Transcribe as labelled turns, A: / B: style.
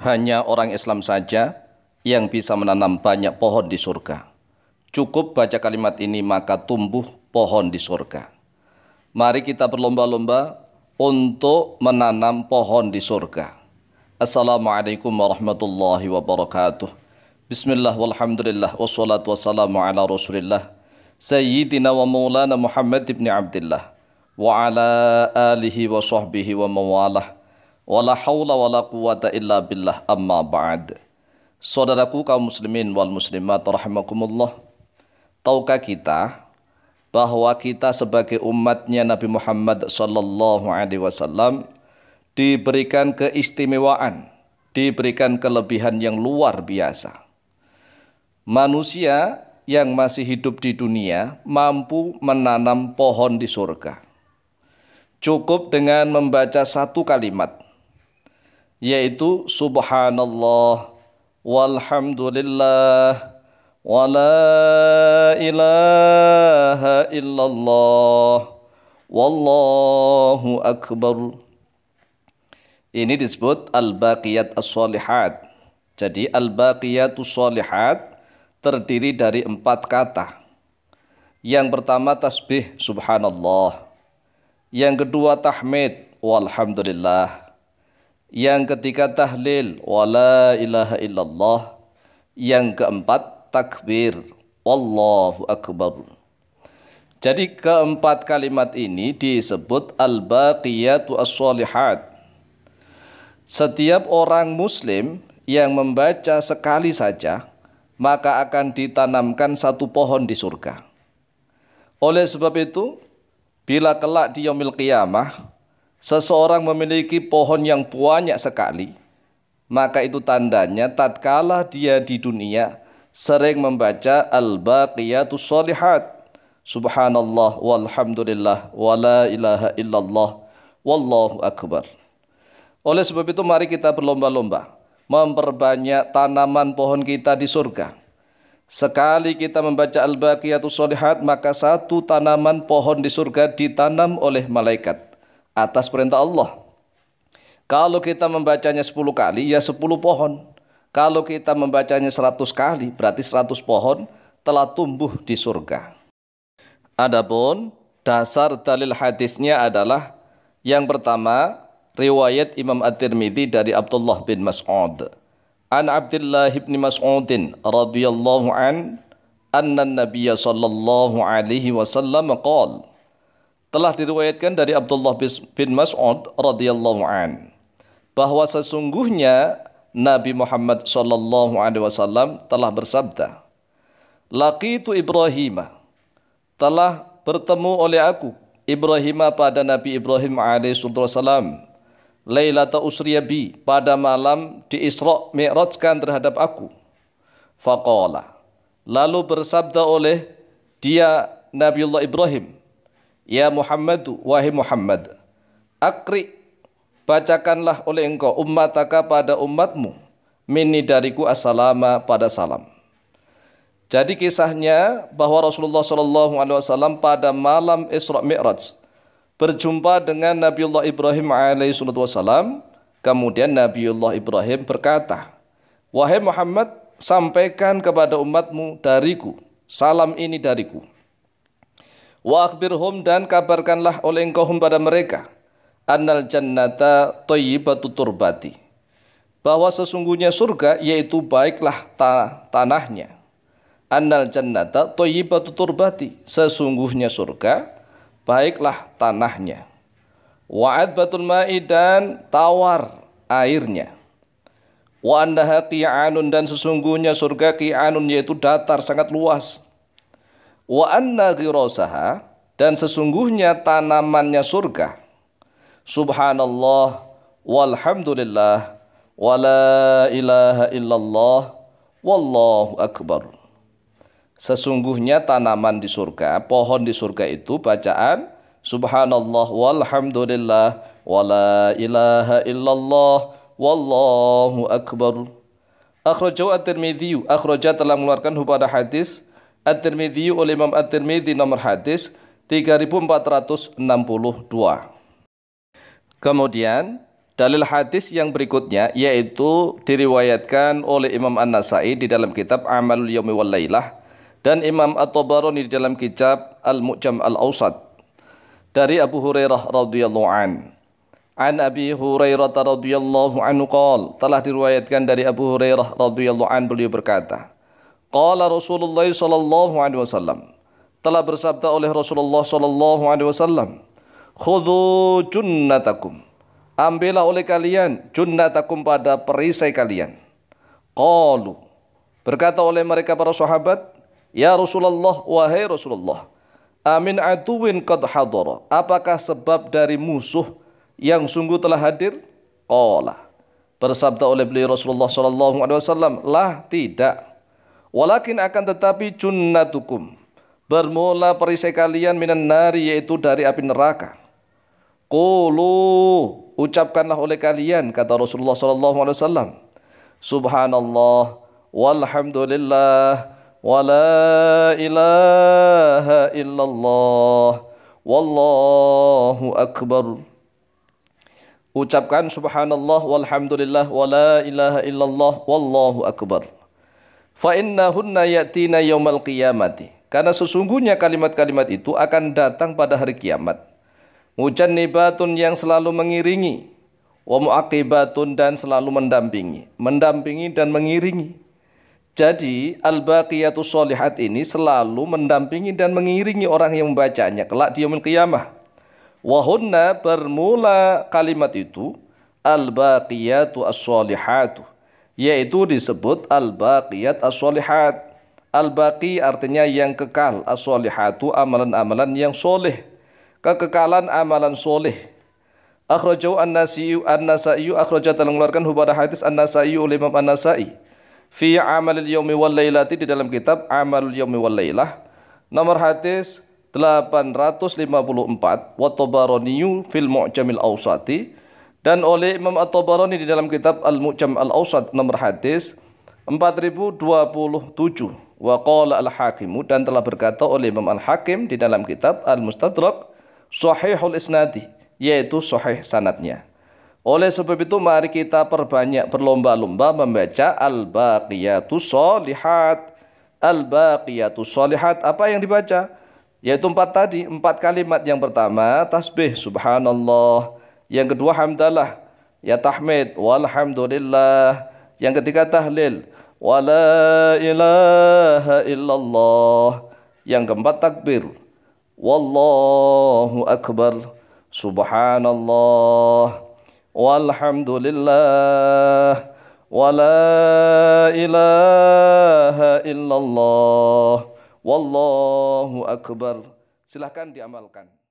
A: hanya orang Islam saja yang bisa menanam banyak pohon di surga. Cukup baca kalimat ini maka tumbuh pohon di surga. Mari kita berlomba-lomba untuk menanam pohon di surga. Assalamualaikum warahmatullahi wabarakatuh. Bismillah walhamdulillah wassalatu wassalamu ala rasulillah. Sayyidina wa maulana Muhammad ibn Abdullah. Wa ala alihi wa sahbihi wa mawalah. Wala haula wala quwata illa billah amma ba'd. Saudaraku kaum muslimin wal muslimat rahimakumullah. Tahukah kita bahwa kita sebagai umatnya Nabi Muhammad sallallahu alaihi wasallam diberikan keistimewaan, diberikan kelebihan yang luar biasa. Manusia yang masih hidup di dunia mampu menanam pohon di surga. Cukup dengan membaca satu kalimat yaitu subhanallah walhamdulillah wala ilaha illallah wallahu akbar ini disebut al-baqiyat as salihat jadi al as-salihat terdiri dari empat kata yang pertama tasbih subhanallah yang kedua tahmid walhamdulillah yang ketiga tahlil wala ilaha illallah yang keempat takbir wallahu akbar jadi keempat kalimat ini disebut al-baqiyatu as-solihat setiap orang muslim yang membaca sekali saja maka akan ditanamkan satu pohon di surga oleh sebab itu bila kelak di yaumil qiyamah seseorang memiliki pohon yang banyak sekali, maka itu tandanya tatkala dia di dunia sering membaca al-baqiyatus solihat. Subhanallah walhamdulillah la ilaha illallah wallahu akbar. Oleh sebab itu mari kita berlomba-lomba memperbanyak tanaman pohon kita di surga. Sekali kita membaca Al-Baqiyatus Solihat, maka satu tanaman pohon di surga ditanam oleh malaikat atas perintah Allah. Kalau kita membacanya 10 kali ya 10 pohon. Kalau kita membacanya 100 kali berarti 100 pohon telah tumbuh di surga. Adapun dasar dalil hadisnya adalah yang pertama riwayat Imam At-Tirmidzi dari Abdullah bin Mas'ud. An Abdullah bin Mas'udin radhiyallahu an anna an-nabiyya sallallahu alaihi wasallam qala telah diriwayatkan dari Abdullah bin Mas'ud radhiyallahu an bahwa sesungguhnya Nabi Muhammad sallallahu alaihi wasallam telah bersabda Laqitu Ibrahim telah bertemu oleh aku Ibrahim pada Nabi Ibrahim alaihi wasallam Lailata Usriyabi pada malam di Isra Mi'rajkan terhadap aku Faqala lalu bersabda oleh dia Nabiullah Ibrahim Ya Muhammad, wahai Muhammad, akri bacakanlah oleh engkau ummataka pada umatmu, Mini dariku assalama pada salam. Jadi kisahnya bahwa Rasulullah Shallallahu Alaihi Wasallam pada malam Isra Mi'raj berjumpa dengan Allah Ibrahim Alaihissalam. Kemudian Nabi Allah Ibrahim berkata, Wahai Muhammad, sampaikan kepada umatmu dariku, salam ini dariku. Wa akhbirhum dan kabarkanlah oleh engkau pada mereka annal jannata tayyibatu turbati. Bahwa sesungguhnya surga yaitu baiklah ta tanahnya. Annal jannata tayyibatu turbati. Sesungguhnya surga baiklah tanahnya. Wa'ad batul ma'i dan tawar airnya. Wa annaha qi'anun dan sesungguhnya surga qi'anun yaitu datar sangat luas wa anna ghirasaha dan sesungguhnya tanamannya surga. Subhanallah walhamdulillah wala ilaha illallah wallahu akbar. Sesungguhnya tanaman di surga, pohon di surga itu bacaan subhanallah walhamdulillah wala ilaha illallah wallahu akbar. Akhrajahu at-Tirmidzi, akhraja telah mengeluarkan pada hadis at tirmidhi oleh Imam at tirmidhi nomor hadis 3462. Kemudian dalil hadis yang berikutnya yaitu diriwayatkan oleh Imam An-Nasai di dalam kitab Amalul Yawmi wal Lailah dan Imam At-Tabarani di dalam kitab Al-Mu'jam Al-Awsat dari Abu Hurairah radhiyallahu an. An Abi Hurairah radhiyallahu anhu qol telah diriwayatkan dari Abu Hurairah radhiyallahu an beliau berkata Qala Rasulullah sallallahu alaihi wasallam. Telah bersabda oleh Rasulullah sallallahu alaihi wasallam, "Khudhu junnatakum." Ambillah oleh kalian junnatakum pada perisai kalian. Qalu. Berkata oleh mereka para sahabat, "Ya Rasulullah, wahai Rasulullah, amin atuwin qad hadara." Apakah sebab dari musuh yang sungguh telah hadir? Qala. Bersabda oleh beliau Rasulullah sallallahu alaihi wasallam, "Lah, tidak." Walakin akan tetapi junnatukum bermula perisai kalian minan nari yaitu dari api neraka. Qulu ucapkanlah oleh kalian kata Rasulullah sallallahu alaihi wasallam. Subhanallah walhamdulillah wala ilaha illallah wallahu akbar ucapkan subhanallah walhamdulillah wala ilaha illallah wallahu akbar fa innahunna yatina yaumal qiyamati karena sesungguhnya kalimat-kalimat itu akan datang pada hari kiamat mujannibatun yang selalu mengiringi wa muaqibatun dan selalu mendampingi mendampingi dan mengiringi jadi al baqiyatu solihat ini selalu mendampingi dan mengiringi orang yang membacanya kelak di yaumil qiyamah wahunna bermula kalimat itu al-baqiyatu as yaitu disebut al-baqiyat as-solihat. Al-baqi artinya yang kekal, as-solihatu amalan-amalan yang soleh. Kekekalan amalan soleh. Akhrajau an-nasiyu an-nasaiyu akhrajat telah mengeluarkan hubada hadis an-nasaiyu oleh Imam an-nasai. Fi amalil yaumi wal lailati di dalam kitab amalul yaumi wal lailah. Nomor hadis 854 wa tabaraniyu fil mu'jamil awsati dan oleh Imam At-Tabarani di dalam kitab Al-Mu'jam Al-Awsat nomor hadis 4027 wa qala al-hakimu dan telah berkata oleh Imam Al-Hakim di dalam kitab Al-Mustadrak sahihul isnadi yaitu sahih sanatnya oleh sebab itu mari kita perbanyak berlomba-lomba membaca Al-Baqiyatus Solihat Al-Baqiyatus Solihat apa yang dibaca yaitu empat tadi empat kalimat yang pertama tasbih subhanallah yang kedua hamdalah. Ya tahmid. Walhamdulillah. Yang ketiga tahlil. Wala ilaha illallah. Yang keempat takbir. Wallahu akbar. Subhanallah. Walhamdulillah. Wala ilaha illallah. Wallahu akbar. Silahkan diamalkan.